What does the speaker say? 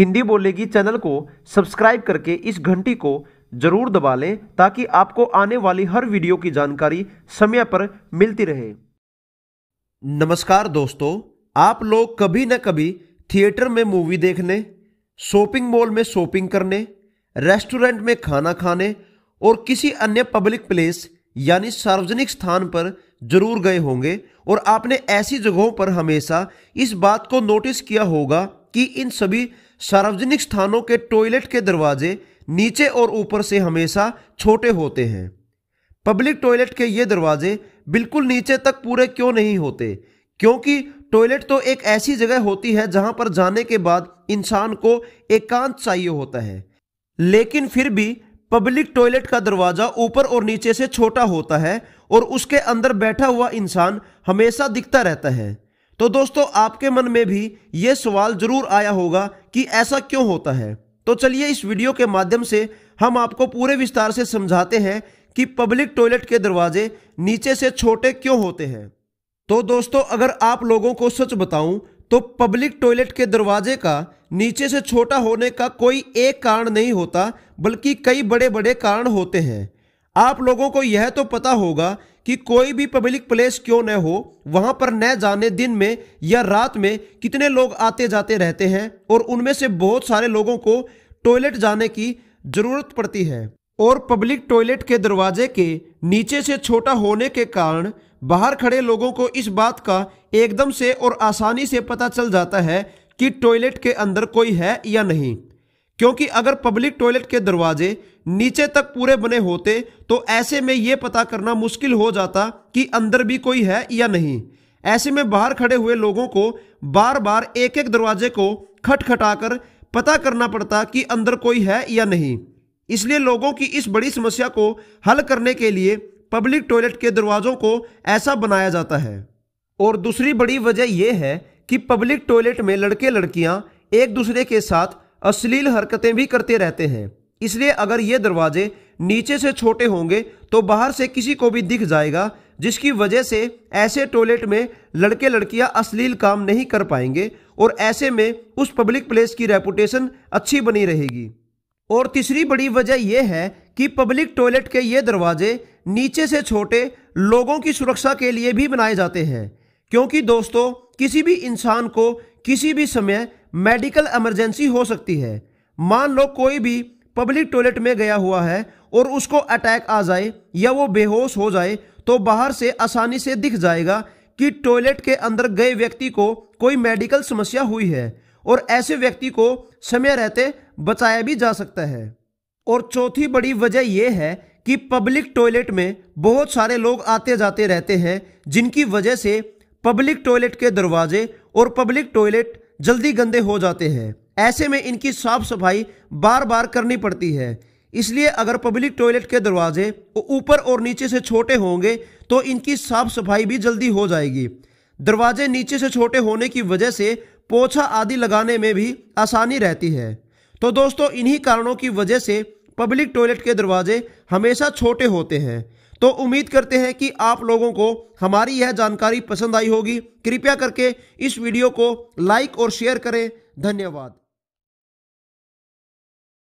हिंदी बोलेगी चैनल को सब्सक्राइब करके इस घंटी को जरूर दबा लें ताकि आपको आने वाली हर वीडियो की जानकारी समय पर मिलती रहे नमस्कार दोस्तों आप लोग कभी न कभी थिएटर में मूवी देखने शॉपिंग मॉल में शॉपिंग करने रेस्टोरेंट में खाना खाने और किसी अन्य पब्लिक प्लेस यानी सार्वजनिक स्थान पर जरूर गए होंगे और आपने ऐसी जगहों पर हमेशा इस बात को नोटिस किया होगा कि इन सभी सार्वजनिक स्थानों के टॉयलेट के दरवाजे नीचे और ऊपर से हमेशा छोटे होते हैं पब्लिक टॉयलेट के ये दरवाजे बिल्कुल नीचे तक पूरे क्यों नहीं होते क्योंकि टॉयलेट तो एक ऐसी जगह होती है जहां पर जाने के बाद इंसान को एकांत चाहिए होता है लेकिन फिर भी पब्लिक टॉयलेट का दरवाजा ऊपर और नीचे से छोटा होता है और उसके अंदर बैठा हुआ इंसान हमेशा दिखता रहता है तो दोस्तों आपके मन में भी ये सवाल जरूर आया होगा कि ऐसा क्यों होता है तो चलिए इस वीडियो के माध्यम से हम आपको पूरे विस्तार से समझाते हैं कि पब्लिक टॉयलेट के दरवाजे नीचे से छोटे क्यों होते हैं तो दोस्तों अगर आप लोगों को सच बताऊं तो पब्लिक टॉयलेट के दरवाजे का नीचे से छोटा होने का कोई एक कारण नहीं होता बल्कि कई बड़े बड़े कारण होते हैं आप लोगों को यह तो पता होगा कि कोई भी पब्लिक प्लेस क्यों न हो वहां पर न जाने दिन में या रात में कितने लोग आते जाते रहते हैं और उनमें से बहुत सारे लोगों को टॉयलेट जाने की जरूरत पड़ती है और पब्लिक टॉयलेट के दरवाजे के नीचे से छोटा होने के कारण बाहर खड़े लोगों को इस बात का एकदम से और आसानी से पता चल जाता है कि टॉयलेट के अंदर कोई है या नहीं क्योंकि अगर पब्लिक टॉयलेट के दरवाजे नीचे तक पूरे बने होते तो ऐसे में ये पता करना मुश्किल हो जाता कि अंदर भी कोई है या नहीं ऐसे में बाहर खड़े हुए लोगों को बार बार एक एक दरवाजे को खटखटाकर पता करना पड़ता कि अंदर कोई है या नहीं इसलिए लोगों की इस बड़ी समस्या को हल करने के लिए पब्लिक टॉयलेट के दरवाजों को ऐसा बनाया जाता है और दूसरी बड़ी वजह यह है कि पब्लिक टॉयलेट में लड़के लड़कियां एक दूसरे के साथ अश्लील हरकतें भी करते रहते हैं इसलिए अगर ये दरवाजे नीचे से छोटे होंगे तो बाहर से किसी को भी दिख जाएगा जिसकी वजह से ऐसे टॉयलेट में लड़के लड़कियां अश्लील काम नहीं कर पाएंगे और ऐसे में उस पब्लिक प्लेस की रेपुटेशन अच्छी बनी रहेगी और तीसरी बड़ी वजह यह है कि पब्लिक टॉयलेट के ये दरवाजे नीचे से छोटे लोगों की सुरक्षा के लिए भी बनाए जाते हैं क्योंकि दोस्तों किसी भी इंसान को किसी भी समय मेडिकल इमरजेंसी हो सकती है मान लो कोई भी पब्लिक टॉयलेट में गया हुआ है और उसको अटैक आ जाए या वो बेहोश हो जाए तो बाहर से आसानी से दिख जाएगा कि टॉयलेट के अंदर गए व्यक्ति को कोई मेडिकल समस्या हुई है और ऐसे व्यक्ति को समय रहते बचाया भी जा सकता है और चौथी बड़ी वजह यह है कि पब्लिक टॉयलेट में बहुत सारे लोग आते जाते रहते हैं जिनकी वजह से पब्लिक टॉयलेट के दरवाजे और पब्लिक टॉयलेट जल्दी गंदे हो जाते हैं ऐसे में इनकी साफ सफाई बार बार करनी पड़ती है इसलिए अगर पब्लिक टॉयलेट के दरवाजे ऊपर और नीचे से छोटे होंगे तो इनकी साफ सफाई भी जल्दी हो जाएगी दरवाजे नीचे से छोटे होने की वजह से पोछा आदि लगाने में भी आसानी रहती है तो दोस्तों इन्हीं कारणों की वजह से पब्लिक टॉयलेट के दरवाजे हमेशा छोटे होते हैं तो उम्मीद करते हैं कि आप लोगों को हमारी यह जानकारी पसंद आई होगी कृपया करके इस वीडियो को लाइक और शेयर करें धन्यवाद